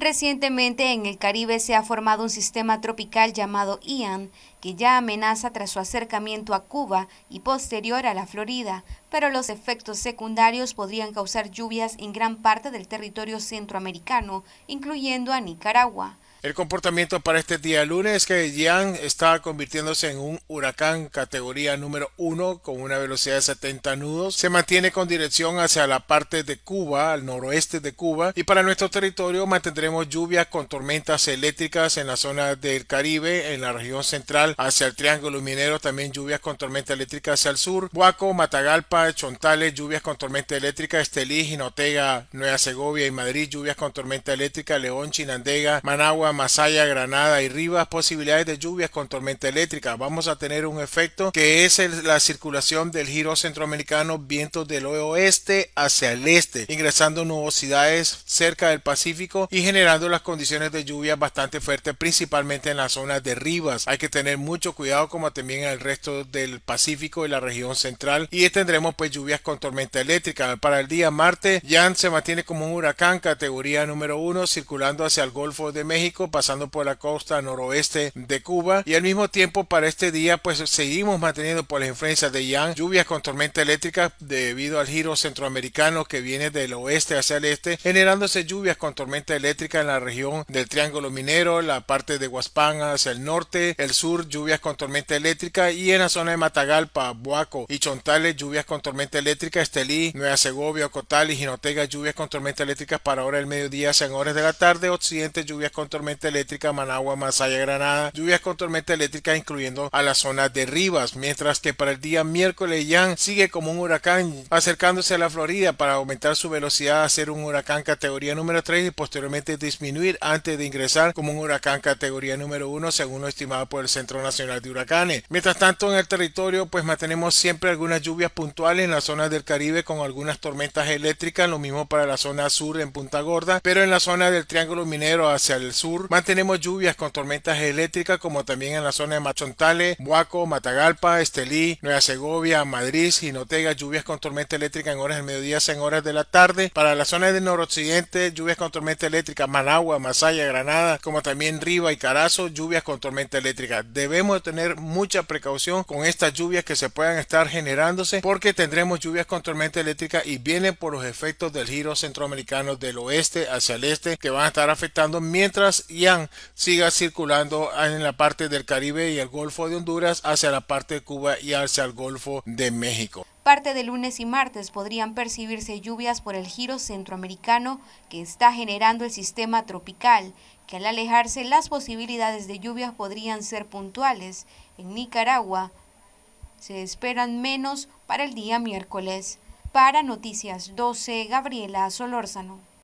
Recientemente en el Caribe se ha formado un sistema tropical llamado Ian, que ya amenaza tras su acercamiento a Cuba y posterior a la Florida, pero los efectos secundarios podrían causar lluvias en gran parte del territorio centroamericano, incluyendo a Nicaragua. El comportamiento para este día lunes es que Yang está convirtiéndose en un huracán categoría número 1 con una velocidad de 70 nudos. Se mantiene con dirección hacia la parte de Cuba, al noroeste de Cuba. Y para nuestro territorio mantendremos lluvias con tormentas eléctricas en la zona del Caribe, en la región central, hacia el Triángulo Minero, también lluvias con tormenta eléctrica hacia el sur. Huaco, Matagalpa, Chontales, lluvias con tormenta eléctrica. Estelí, Jinotega, Nueva Segovia y Madrid, lluvias con tormenta eléctrica. León, Chinandega, Managua, Masaya, Granada y Rivas posibilidades de lluvias con tormenta eléctrica. Vamos a tener un efecto que es la circulación del giro centroamericano, vientos del oeste hacia el este, ingresando nubosidades cerca del Pacífico y generando las condiciones de lluvia bastante fuertes, principalmente en las zonas de Rivas. Hay que tener mucho cuidado como también en el resto del Pacífico y la región central y tendremos pues lluvias con tormenta eléctrica. Para el día martes, Jan se mantiene como un huracán categoría número uno, circulando hacia el Golfo de México pasando por la costa noroeste de Cuba. Y al mismo tiempo, para este día, pues seguimos manteniendo por las influencias de Yang lluvias con tormenta eléctrica debido al giro centroamericano que viene del oeste hacia el este, generándose lluvias con tormenta eléctrica en la región del Triángulo Minero, la parte de Huaspán hacia el norte, el sur, lluvias con tormenta eléctrica y en la zona de Matagalpa, Buaco y Chontales, lluvias con tormenta eléctrica, Estelí, Nueva Segovia, Ocotal y Jinotega, lluvias con tormenta eléctrica para ahora el mediodía, sean horas de la tarde, occidente, lluvias con tormenta eléctrica Managua, Masaya, Granada, lluvias con tormenta eléctrica incluyendo a las zonas de Rivas, mientras que para el día miércoles ya sigue como un huracán acercándose a la Florida para aumentar su velocidad a ser un huracán categoría número 3 y posteriormente disminuir antes de ingresar como un huracán categoría número 1 según lo estimado por el Centro Nacional de Huracanes. Mientras tanto en el territorio pues mantenemos siempre algunas lluvias puntuales en las zonas del Caribe con algunas tormentas eléctricas, lo mismo para la zona sur en Punta Gorda, pero en la zona del Triángulo Minero hacia el sur mantenemos lluvias con tormentas eléctricas como también en la zona de Machontale, Huaco, Matagalpa, Estelí, Nueva Segovia, Madrid y lluvias con tormenta eléctrica en horas del mediodía, en horas de la tarde. Para las zonas del noroccidente, lluvias con tormenta eléctrica, Managua, Masaya, Granada, como también Riva y Carazo, lluvias con tormenta eléctrica. Debemos tener mucha precaución con estas lluvias que se puedan estar generándose porque tendremos lluvias con tormenta eléctrica y vienen por los efectos del giro centroamericano del oeste hacia el este que van a estar afectando mientras Yan siga circulando en la parte del Caribe y el Golfo de Honduras hacia la parte de Cuba y hacia el Golfo de México. Parte de lunes y martes podrían percibirse lluvias por el giro centroamericano que está generando el sistema tropical, que al alejarse las posibilidades de lluvias podrían ser puntuales. En Nicaragua se esperan menos para el día miércoles. Para Noticias 12, Gabriela Solórzano.